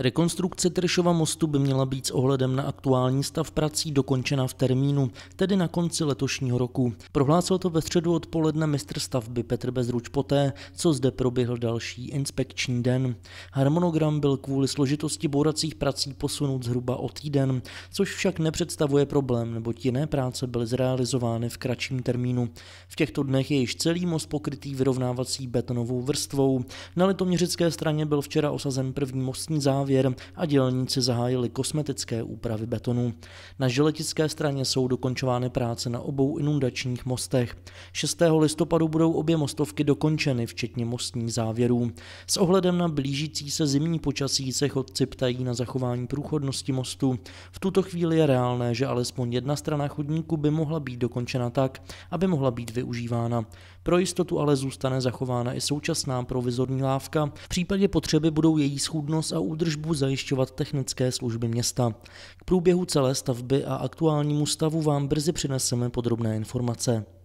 Rekonstrukce Tršova mostu by měla být s ohledem na aktuální stav prací dokončena v termínu, tedy na konci letošního roku. Prohlásil to ve středu odpoledne mistr stavby Petr Bezruč poté, co zde proběhl další inspekční den. Harmonogram byl kvůli složitosti bouracích prací posunut zhruba o týden, což však nepředstavuje problém, neboť jiné práce byly zrealizovány v kratším termínu. V těchto dnech je již celý most pokrytý vyrovnávací betonovou vrstvou. Na litoměřické straně byl včera osazen první mostní závěr závěr a dělníci zahájili kosmetické úpravy betonu. Na želetické straně jsou dokončovány práce na obou inundačních mostech. 6. listopadu budou obě mostovky dokončeny, včetně mostních závěrů. S ohledem na blížící se zimní počasí se chodci ptají na zachování průchodnosti mostu. V tuto chvíli je reálné, že alespoň jedna strana chodníku by mohla být dokončena tak, aby mohla být využívána. Pro jistotu ale zůstane zachována i současná provizorní lávka. V případě potřeby budou její schůdnost a údržba údržbu zajišťovat technické služby města. K průběhu celé stavby a aktuálnímu stavu vám brzy přineseme podrobné informace.